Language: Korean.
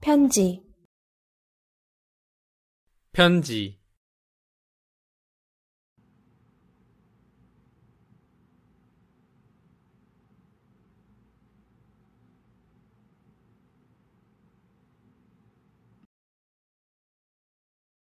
편지 편지